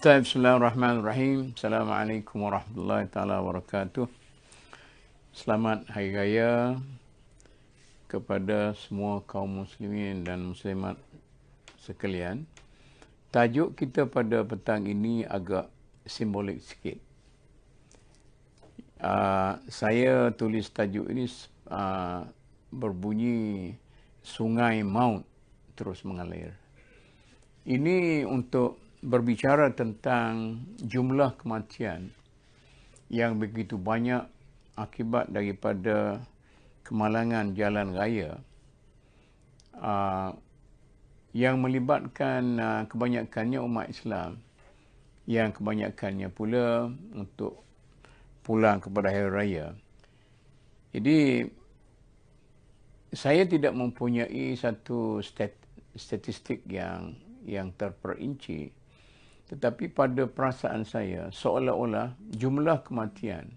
Baik, Bismillahirrahmanirrahim. Assalamualaikum warahmatullahi taala wabarakatuh. Selamat Hari Raya kepada semua kaum muslimin dan muslimat sekalian. Tajuk kita pada petang ini agak simbolik sikit. Uh, saya tulis tajuk ini uh, berbunyi Sungai Maut terus mengalir. Ini untuk berbicara tentang jumlah kematian yang begitu banyak akibat daripada kemalangan jalan raya yang melibatkan kebanyakannya umat Islam yang kebanyakannya pula untuk pulang kepada hari raya. Jadi saya tidak mempunyai satu statistik yang yang terperinci. Tetapi pada perasaan saya, seolah-olah jumlah kematian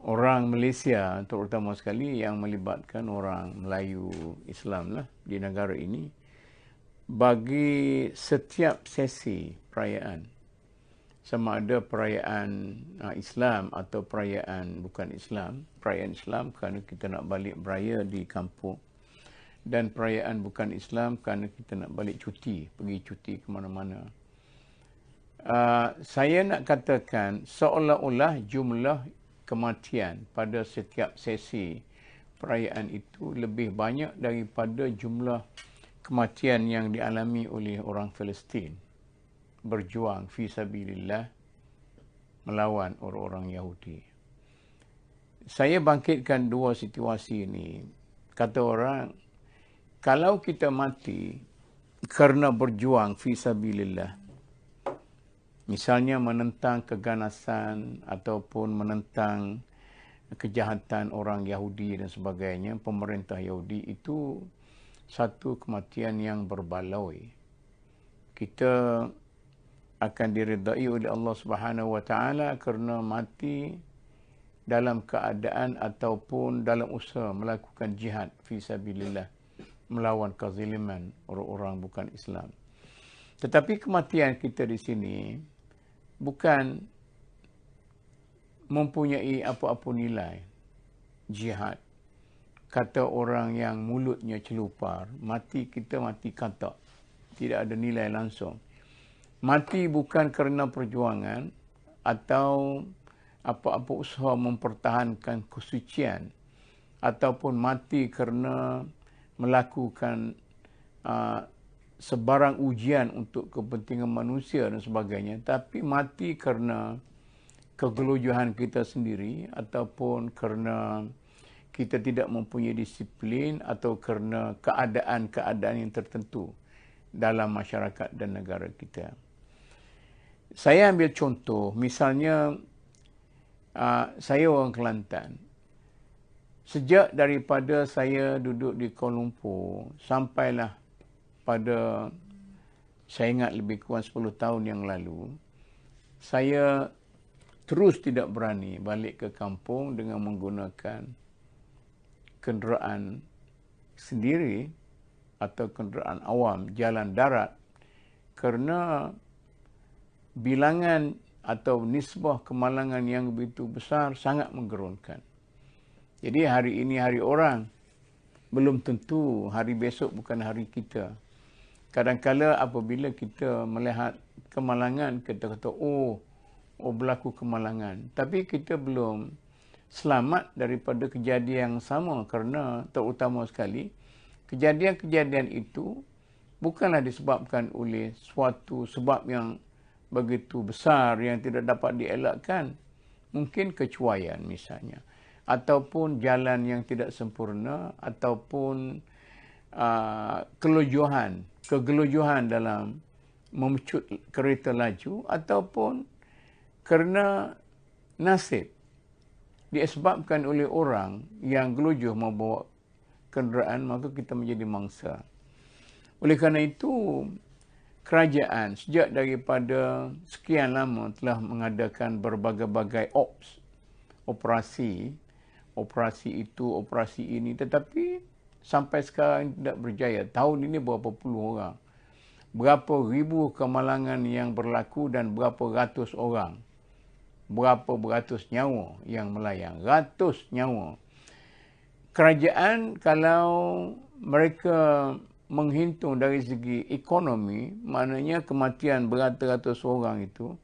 orang Malaysia terutama sekali yang melibatkan orang Melayu Islam lah di negara ini bagi setiap sesi perayaan sama ada perayaan ah, Islam atau perayaan bukan Islam perayaan Islam kerana kita nak balik beraya di kampung dan perayaan bukan Islam kerana kita nak balik cuti pergi cuti ke mana-mana Ah, saya nak katakan seolah-olah jumlah kematian pada setiap sesi perayaan itu lebih banyak daripada jumlah kematian yang dialami oleh orang Palestin berjuang fi sabilillah melawan orang-orang Yahudi. Saya bangkitkan dua situasi ini. Kata orang, kalau kita mati kerana berjuang fi sabilillah, Misalnya menentang keganasan ataupun menentang kejahatan orang Yahudi dan sebagainya, pemerintah Yahudi itu satu kematian yang berbaloi. Kita akan diridai oleh Allah Subhanahu wa taala kerana mati dalam keadaan ataupun dalam usaha melakukan jihad fi sabilillah melawan keziliman orang-orang bukan Islam. Tetapi kematian kita di sini bukan mempunyai apa-apa nilai jihad kata orang yang mulutnya celupar mati kita mati kata tidak ada nilai langsung mati bukan kerana perjuangan atau apa-apa usaha mempertahankan kesucian ataupun mati kerana melakukan uh, sebarang ujian untuk kepentingan manusia dan sebagainya tapi mati kerana kegelojohan kita sendiri ataupun kerana kita tidak mempunyai disiplin atau kerana keadaan-keadaan yang tertentu dalam masyarakat dan negara kita. Saya ambil contoh, misalnya ah, saya orang Kelantan. Sejak daripada saya duduk di Kuala Lumpur sampailah pada saya ingat lebih kurang 10 tahun yang lalu, saya terus tidak berani balik ke kampung dengan menggunakan kenderaan sendiri atau kenderaan awam jalan darat kerana bilangan atau nisbah kemalangan yang begitu besar sangat menggerunkan. Jadi hari ini hari orang belum tentu hari besok bukan hari kita kadangkala apabila kita melihat kemalangan kita kata oh oh berlaku kemalangan tapi kita belum selamat daripada kejadian yang sama kerana terutama sekali kejadian-kejadian itu bukanlah disebabkan oleh suatu sebab yang begitu besar yang tidak dapat dielakkan mungkin kecuaian misalnya ataupun jalan yang tidak sempurna ataupun Ah, keluyuhan, kegeluyuhan dalam memecut kereta laju ataupun kerana nasib disebabkan oleh orang yang gelujuh membawa kenderaan maka kita menjadi mangsa. Oleh kerana itu kerajaan sejak daripada sekian lama telah mengadakan berbagai-bagai ops operasi operasi itu operasi ini tetapi sampai sekarang tidak berjaya. Tahun ini berapa puluh orang. Berapa ribu kemalangan yang berlaku dan berapa ratus orang. Berapa beratus nyawa yang melayang. Ratus nyawa. Kerajaan kalau mereka menghitung dari segi ekonomi, maknanya kematian beratus-ratus orang itu,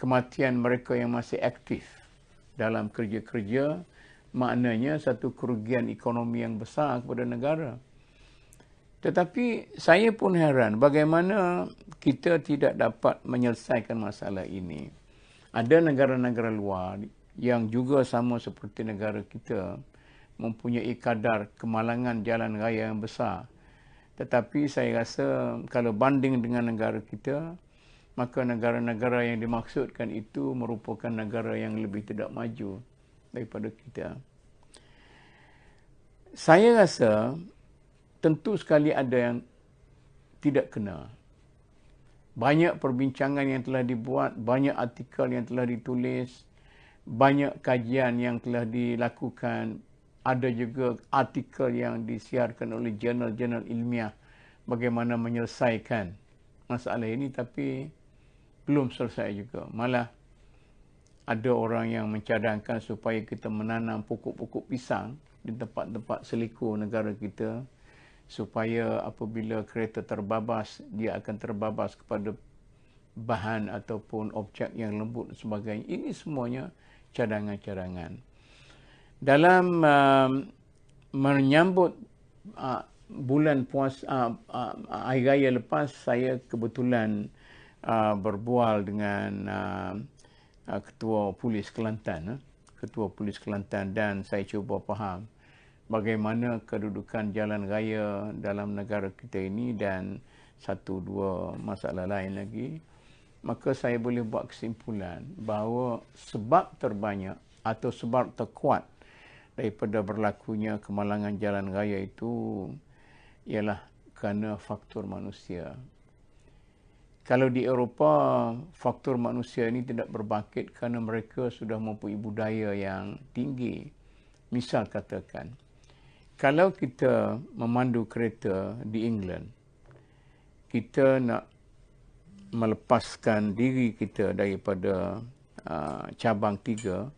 kematian mereka yang masih aktif dalam kerja-kerja, maknanya satu kerugian ekonomi yang besar kepada negara. Tetapi saya pun heran bagaimana kita tidak dapat menyelesaikan masalah ini. Ada negara-negara luar yang juga sama seperti negara kita mempunyai kadar kemalangan jalan raya yang besar. Tetapi saya rasa kalau banding dengan negara kita, maka negara-negara yang dimaksudkan itu merupakan negara yang lebih tidak maju daripada kita. Saya rasa tentu sekali ada yang tidak kena. Banyak perbincangan yang telah dibuat, banyak artikel yang telah ditulis, banyak kajian yang telah dilakukan, ada juga artikel yang disiarkan oleh jurnal-jurnal ilmiah bagaimana menyelesaikan masalah ini tapi belum selesai juga. Malah ada orang yang mencadangkan supaya kita menanam pokok-pokok pisang di tempat-tempat seliku negara kita supaya apabila kereta terbabas dia akan terbabas kepada bahan ataupun objek yang lembut sebagainya ini semuanya cadangan-cadangan dalam uh, menyambut uh, bulan puasa uh, uh, hari raya lepas saya kebetulan uh, berbual dengan uh, Ah, ketua polis Kelantan eh. ketua polis Kelantan dan saya cuba faham bagaimana kedudukan jalan raya dalam negara kita ini dan satu dua masalah lain lagi maka saya boleh buat kesimpulan bahawa sebab terbanyak atau sebab terkuat daripada berlakunya kemalangan jalan raya itu ialah kerana faktor manusia kalau di Eropah, faktor manusia ini tidak berbangkit kerana mereka sudah mempunyai budaya yang tinggi. Misal katakan, kalau kita memandu kereta di England, kita nak melepaskan diri kita daripada uh, cabang tiga,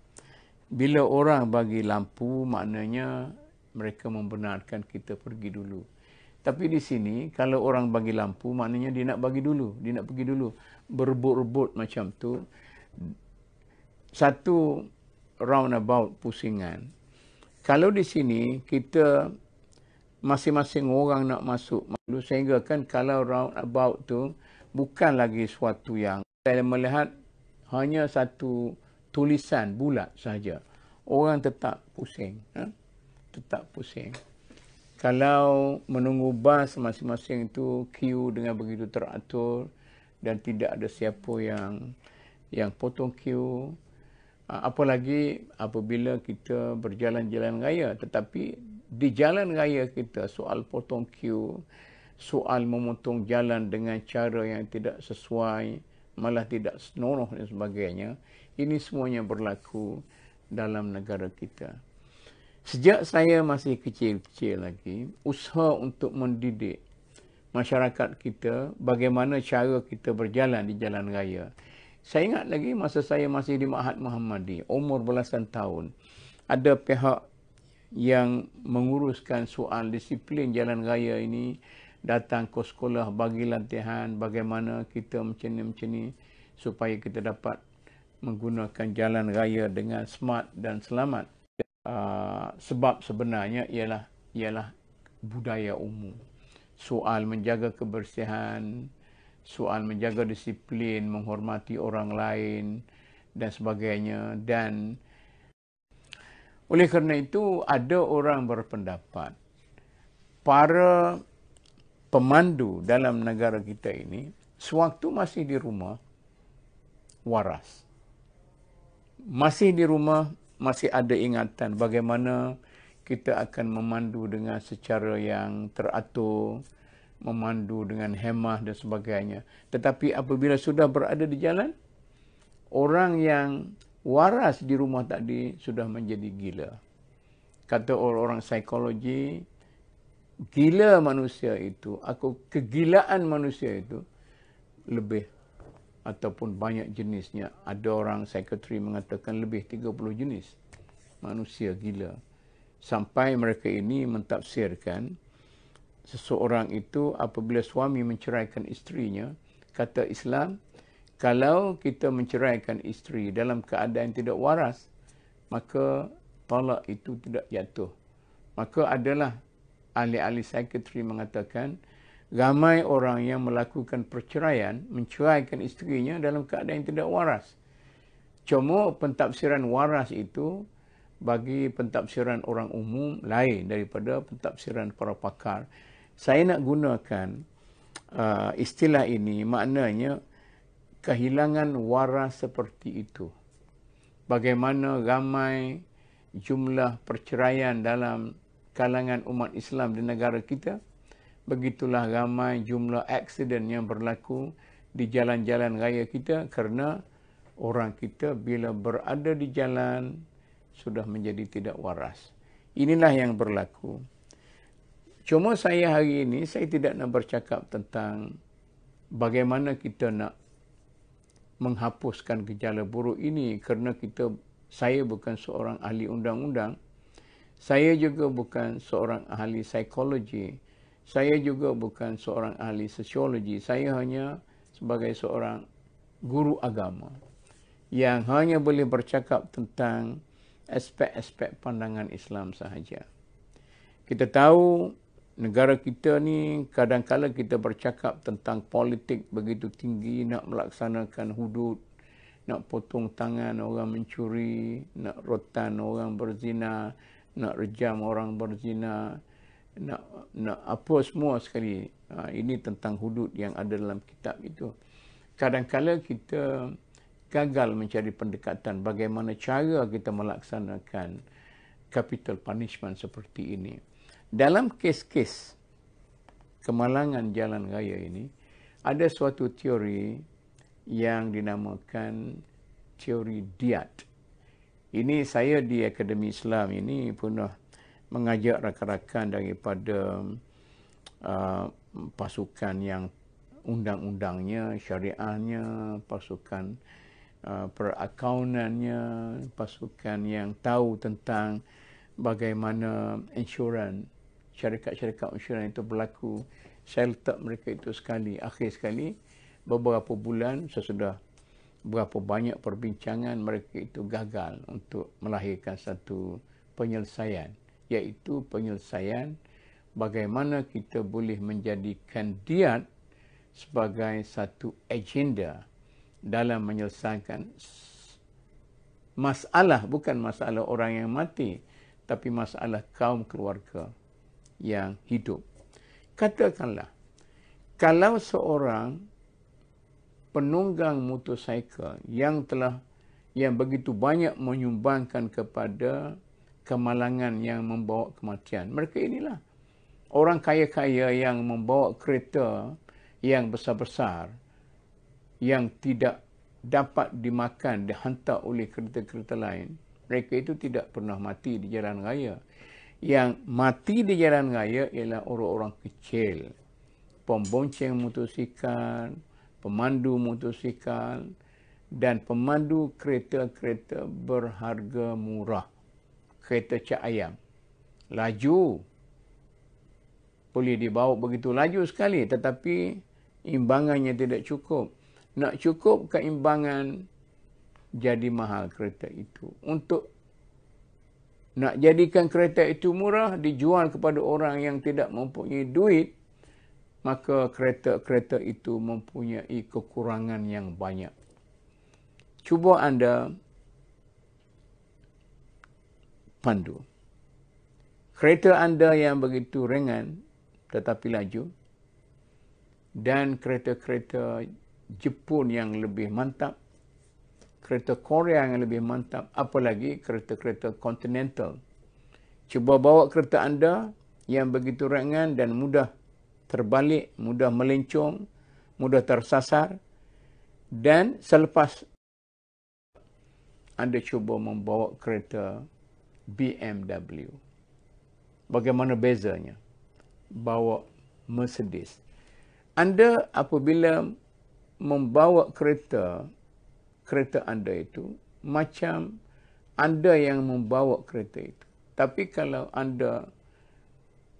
bila orang bagi lampu, maknanya mereka membenarkan kita pergi dulu. Tapi di sini, kalau orang bagi lampu, maknanya dia nak bagi dulu. Dia nak pergi dulu. Berbut-rebut macam tu. Satu roundabout pusingan. Kalau di sini, kita masing-masing orang nak masuk. Sehingga kan kalau roundabout tu, bukan lagi suatu yang saya melihat hanya satu tulisan bulat saja. Orang tetap pusing. Ha? Tetap pusing kalau menunggu bas masing-masing itu queue dengan begitu teratur dan tidak ada siapa yang yang potong queue apalagi apabila kita berjalan jalan raya tetapi di jalan raya kita soal potong queue soal memotong jalan dengan cara yang tidak sesuai malah tidak senonoh dan sebagainya ini semuanya berlaku dalam negara kita Sejak saya masih kecil-kecil lagi, usaha untuk mendidik masyarakat kita bagaimana cara kita berjalan di jalan raya. Saya ingat lagi masa saya masih di Mahat Muhammadi, umur belasan tahun, ada pihak yang menguruskan soal disiplin jalan raya ini datang ke sekolah bagi latihan bagaimana kita macam ni macam ni supaya kita dapat menggunakan jalan raya dengan smart dan selamat uh, sebab sebenarnya ialah ialah budaya umum. Soal menjaga kebersihan, soal menjaga disiplin, menghormati orang lain dan sebagainya dan oleh kerana itu ada orang berpendapat para pemandu dalam negara kita ini sewaktu masih di rumah waras masih di rumah masih ada ingatan bagaimana kita akan memandu dengan secara yang teratur, memandu dengan hemah dan sebagainya. Tetapi apabila sudah berada di jalan, orang yang waras di rumah tadi sudah menjadi gila. Kata orang-orang psikologi, gila manusia itu, aku kegilaan manusia itu lebih ataupun banyak jenisnya. Ada orang psikiatri mengatakan lebih 30 jenis manusia gila. Sampai mereka ini mentafsirkan seseorang itu apabila suami menceraikan isterinya, kata Islam, kalau kita menceraikan isteri dalam keadaan tidak waras, maka talak itu tidak jatuh. Maka adalah ahli-ahli psikiatri mengatakan, ramai orang yang melakukan perceraian menceraikan isterinya dalam keadaan yang tidak waras. Cuma pentafsiran waras itu bagi pentafsiran orang umum lain daripada pentafsiran para pakar. Saya nak gunakan uh, istilah ini maknanya kehilangan waras seperti itu. Bagaimana ramai jumlah perceraian dalam kalangan umat Islam di negara kita? begitulah ramai jumlah aksiden yang berlaku di jalan-jalan raya kita kerana orang kita bila berada di jalan sudah menjadi tidak waras. Inilah yang berlaku. Cuma saya hari ini saya tidak nak bercakap tentang bagaimana kita nak menghapuskan gejala buruk ini kerana kita saya bukan seorang ahli undang-undang. Saya juga bukan seorang ahli psikologi. Saya juga bukan seorang ahli sosiologi. Saya hanya sebagai seorang guru agama yang hanya boleh bercakap tentang aspek-aspek pandangan Islam sahaja. Kita tahu negara kita ni kadang-kala kita bercakap tentang politik begitu tinggi nak melaksanakan hudud, nak potong tangan orang mencuri, nak rotan orang berzina, nak rejam orang berzina, nak, nak apa semua sekali ha, ini tentang hudud yang ada dalam kitab itu kadang kadangkala kita gagal mencari pendekatan bagaimana cara kita melaksanakan capital punishment seperti ini dalam kes-kes kemalangan jalan raya ini ada suatu teori yang dinamakan teori diat ini saya di Akademi Islam ini pernah mengajak rakan-rakan daripada uh, pasukan yang undang-undangnya, syariahnya, pasukan uh, perakaunannya, pasukan yang tahu tentang bagaimana insuran syarikat-syarikat insuran itu berlaku. Saya letak mereka itu sekali, akhir sekali, beberapa bulan sesudah berapa banyak perbincangan mereka itu gagal untuk melahirkan satu penyelesaian iaitu penyelesaian bagaimana kita boleh menjadikan diat sebagai satu agenda dalam menyelesaikan masalah bukan masalah orang yang mati tapi masalah kaum keluarga yang hidup katakanlah kalau seorang penunggang motosikal yang telah yang begitu banyak menyumbangkan kepada kemalangan yang membawa kematian. Mereka inilah orang kaya-kaya yang membawa kereta yang besar-besar yang tidak dapat dimakan, dihantar oleh kereta-kereta lain. Mereka itu tidak pernah mati di jalan raya. Yang mati di jalan raya ialah orang-orang kecil. Pembonceng motosikal, pemandu motosikal dan pemandu kereta-kereta berharga murah kereta cak ayam. Laju. Boleh dibawa begitu laju sekali tetapi imbangannya tidak cukup. Nak cukup keimbangan jadi mahal kereta itu. Untuk nak jadikan kereta itu murah dijual kepada orang yang tidak mempunyai duit maka kereta-kereta itu mempunyai kekurangan yang banyak. Cuba anda pandu. Kereta anda yang begitu ringan tetapi laju dan kereta-kereta Jepun yang lebih mantap, kereta Korea yang lebih mantap, apalagi kereta-kereta continental. Cuba bawa kereta anda yang begitu ringan dan mudah terbalik, mudah melencong, mudah tersasar dan selepas anda cuba membawa kereta BMW. Bagaimana bezanya? Bawa Mercedes. Anda apabila membawa kereta, kereta anda itu, macam anda yang membawa kereta itu. Tapi kalau anda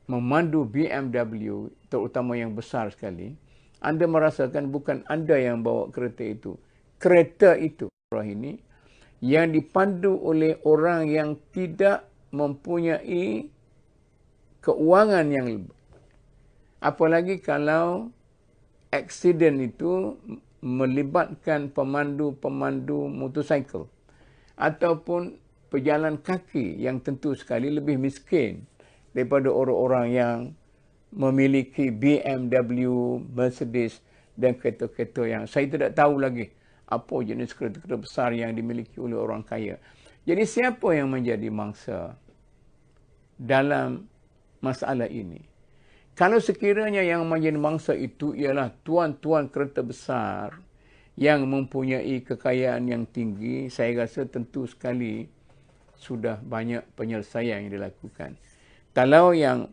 memandu BMW, terutama yang besar sekali, anda merasakan bukan anda yang bawa kereta itu. Kereta itu. Ini yang dipandu oleh orang yang tidak mempunyai keuangan yang lebih. Apalagi kalau aksiden itu melibatkan pemandu-pemandu motosikal ataupun pejalan kaki yang tentu sekali lebih miskin daripada orang-orang yang memiliki BMW, Mercedes dan kereta-kereta yang saya tidak tahu lagi apa jenis kereta-kereta besar yang dimiliki oleh orang kaya. Jadi siapa yang menjadi mangsa dalam masalah ini? Kalau sekiranya yang menjadi mangsa itu ialah tuan-tuan kereta besar yang mempunyai kekayaan yang tinggi, saya rasa tentu sekali sudah banyak penyelesaian yang dilakukan. Kalau yang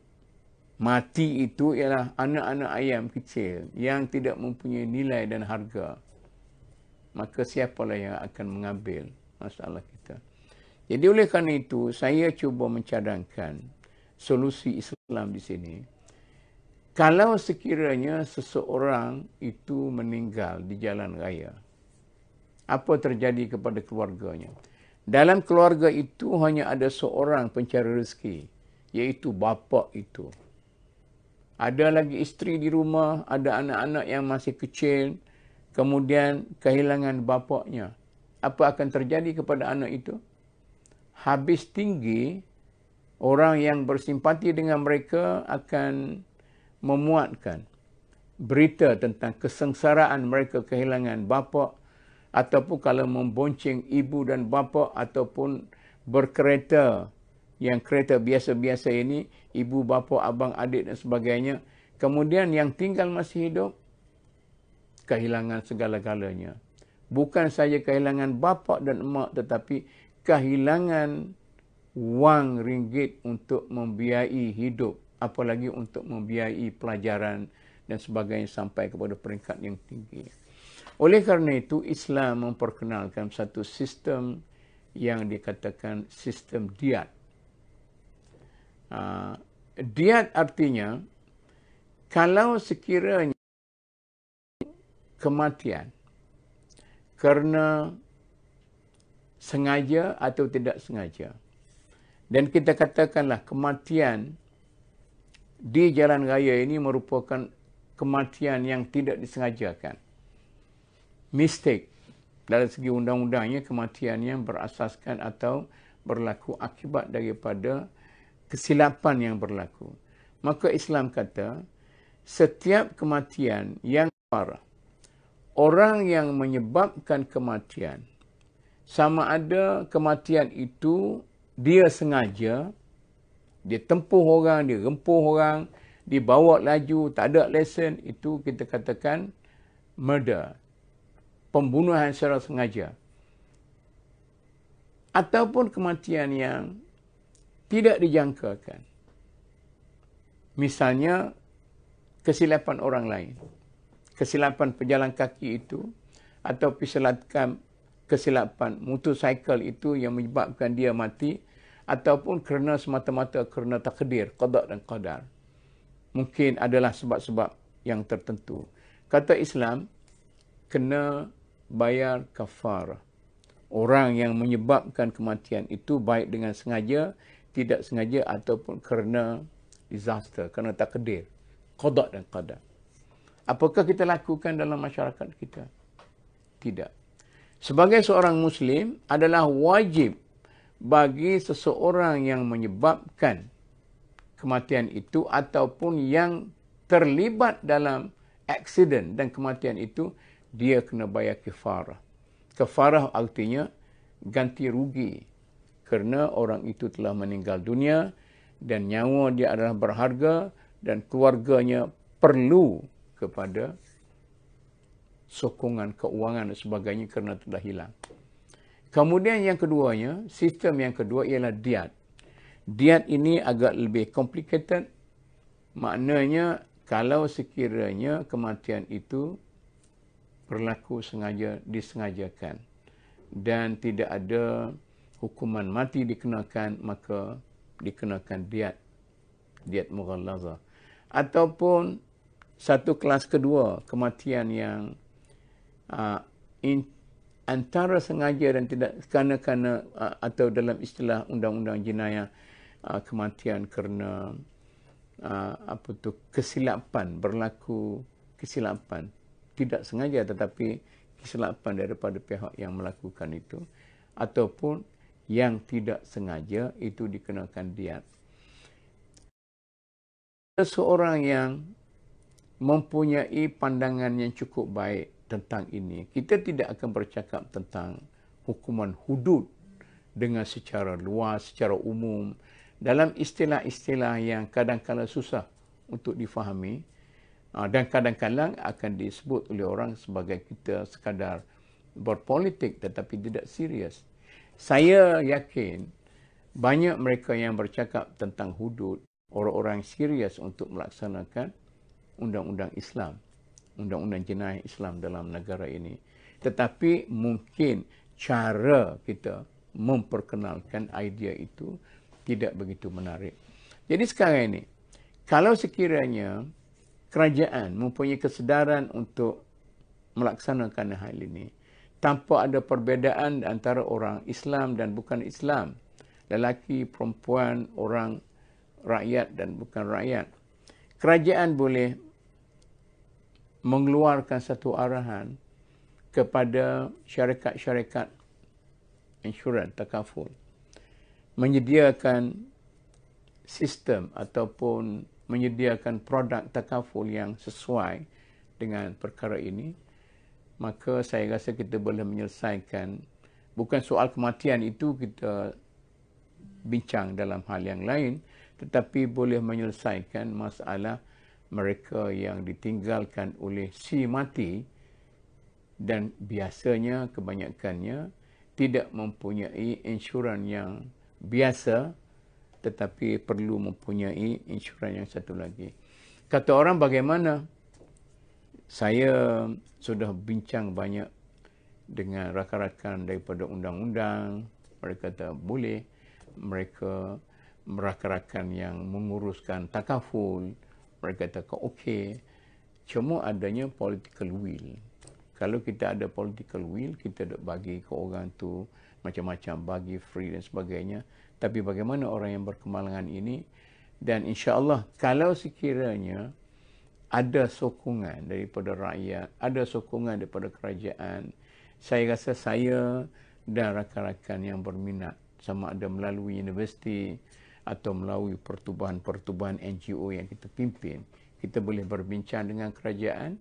mati itu ialah anak-anak ayam kecil yang tidak mempunyai nilai dan harga maka siapalah yang akan mengambil masalah kita. Jadi oleh kerana itu, saya cuba mencadangkan solusi Islam di sini. Kalau sekiranya seseorang itu meninggal di jalan raya, apa terjadi kepada keluarganya? Dalam keluarga itu hanya ada seorang pencari rezeki, iaitu bapa itu. Ada lagi isteri di rumah, ada anak-anak yang masih kecil, kemudian kehilangan bapaknya. Apa akan terjadi kepada anak itu? Habis tinggi, orang yang bersimpati dengan mereka akan memuatkan berita tentang kesengsaraan mereka kehilangan bapak ataupun kalau memboncing ibu dan bapa ataupun berkereta yang kereta biasa-biasa ini ibu bapa abang adik dan sebagainya kemudian yang tinggal masih hidup kehilangan segala-galanya. Bukan saja kehilangan bapa dan emak tetapi kehilangan wang ringgit untuk membiayai hidup. Apalagi untuk membiayai pelajaran dan sebagainya sampai kepada peringkat yang tinggi. Oleh kerana itu, Islam memperkenalkan satu sistem yang dikatakan sistem diat. Uh, diat artinya, kalau sekiranya kematian kerana sengaja atau tidak sengaja. Dan kita katakanlah kematian di jalan raya ini merupakan kematian yang tidak disengajakan. mistik dari segi undang-undangnya kematian yang berasaskan atau berlaku akibat daripada kesilapan yang berlaku. Maka Islam kata setiap kematian yang parah orang yang menyebabkan kematian sama ada kematian itu dia sengaja dia tempuh orang dia rempuh orang dia bawa laju tak ada lesen itu kita katakan murder pembunuhan secara sengaja ataupun kematian yang tidak dijangkakan misalnya kesilapan orang lain kesilapan pejalan kaki itu atau kesilapan kesilapan motosikal itu yang menyebabkan dia mati ataupun kerana semata-mata kerana takdir, qada dan qadar. Mungkin adalah sebab-sebab yang tertentu. Kata Islam, kena bayar kafar. Orang yang menyebabkan kematian itu baik dengan sengaja, tidak sengaja ataupun kerana disaster, kerana takdir, qada dan qadar. Apakah kita lakukan dalam masyarakat kita? Tidak. Sebagai seorang Muslim adalah wajib bagi seseorang yang menyebabkan kematian itu ataupun yang terlibat dalam aksiden dan kematian itu, dia kena bayar kefarah. Kefarah artinya ganti rugi kerana orang itu telah meninggal dunia dan nyawa dia adalah berharga dan keluarganya perlu kepada sokongan keuangan dan sebagainya kerana telah hilang. Kemudian yang keduanya, sistem yang kedua ialah diat. Diat ini agak lebih complicated. Maknanya kalau sekiranya kematian itu berlaku sengaja disengajakan dan tidak ada hukuman mati dikenakan maka dikenakan diat diat mughallazah ataupun satu kelas kedua kematian yang uh, in, antara sengaja dan tidak kerana-kerana ah, atau dalam istilah undang-undang jenayah uh, kematian kerana uh, apa tu kesilapan berlaku kesilapan tidak sengaja tetapi kesilapan daripada pihak yang melakukan itu ataupun yang tidak sengaja itu dikenakan diat. Seseorang yang mempunyai pandangan yang cukup baik tentang ini. Kita tidak akan bercakap tentang hukuman hudud dengan secara luas, secara umum dalam istilah-istilah yang kadang-kala susah untuk difahami ah, dan kadang-kadang akan disebut oleh orang sebagai kita sekadar berpolitik tetapi tidak serius. Saya yakin banyak mereka yang bercakap tentang hudud, orang-orang serius untuk melaksanakan undang-undang Islam, undang-undang jenayah Islam dalam negara ini. Tetapi mungkin cara kita memperkenalkan idea itu tidak begitu menarik. Jadi sekarang ini, kalau sekiranya kerajaan mempunyai kesedaran untuk melaksanakan hal ini, tanpa ada perbedaan antara orang Islam dan bukan Islam, lelaki, perempuan, orang rakyat dan bukan rakyat, kerajaan boleh mengeluarkan satu arahan kepada syarikat-syarikat insurans takaful menyediakan sistem ataupun menyediakan produk takaful yang sesuai dengan perkara ini maka saya rasa kita boleh menyelesaikan bukan soal kematian itu kita bincang dalam hal yang lain tetapi boleh menyelesaikan masalah mereka yang ditinggalkan oleh si mati dan biasanya kebanyakannya tidak mempunyai insurans yang biasa tetapi perlu mempunyai insurans yang satu lagi. Kata orang bagaimana? Saya sudah bincang banyak dengan rakan-rakan daripada undang-undang. Mereka kata boleh. Mereka rakan-rakan yang menguruskan takaful perkatakan okey cuma adanya political will kalau kita ada political will kita dok bagi ke orang tu macam-macam bagi free dan sebagainya tapi bagaimana orang yang berkemalangan ini dan insyaallah kalau sekiranya ada sokongan daripada rakyat ada sokongan daripada kerajaan saya rasa saya dan rakan-rakan yang berminat sama ada melalui universiti atau melalui pertubuhan-pertubuhan NGO yang kita pimpin, kita boleh berbincang dengan kerajaan,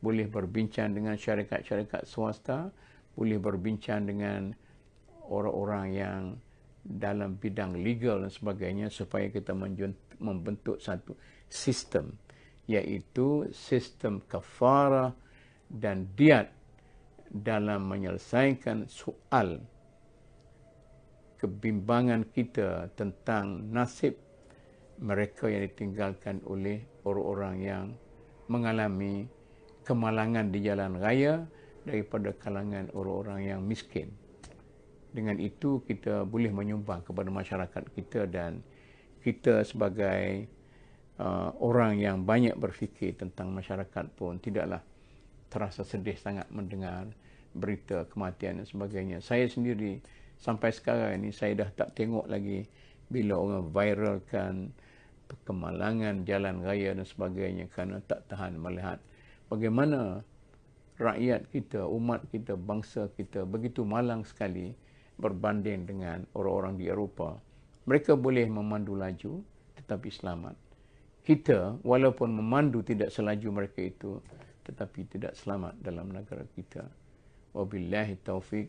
boleh berbincang dengan syarikat-syarikat swasta, boleh berbincang dengan orang-orang yang dalam bidang legal dan sebagainya supaya kita membentuk satu sistem iaitu sistem kafarah dan diat dalam menyelesaikan soal kebimbangan kita tentang nasib mereka yang ditinggalkan oleh orang-orang yang mengalami kemalangan di jalan raya daripada kalangan orang-orang yang miskin. Dengan itu kita boleh menyumbang kepada masyarakat kita dan kita sebagai uh, orang yang banyak berfikir tentang masyarakat pun tidaklah terasa sedih sangat mendengar berita kematian dan sebagainya. Saya sendiri sampai sekarang ini saya dah tak tengok lagi bila orang viralkan kemalangan jalan raya dan sebagainya kerana tak tahan melihat bagaimana rakyat kita, umat kita, bangsa kita begitu malang sekali berbanding dengan orang-orang di Eropah. Mereka boleh memandu laju tetapi selamat. Kita walaupun memandu tidak selaju mereka itu tetapi tidak selamat dalam negara kita. Wabillahi taufiq.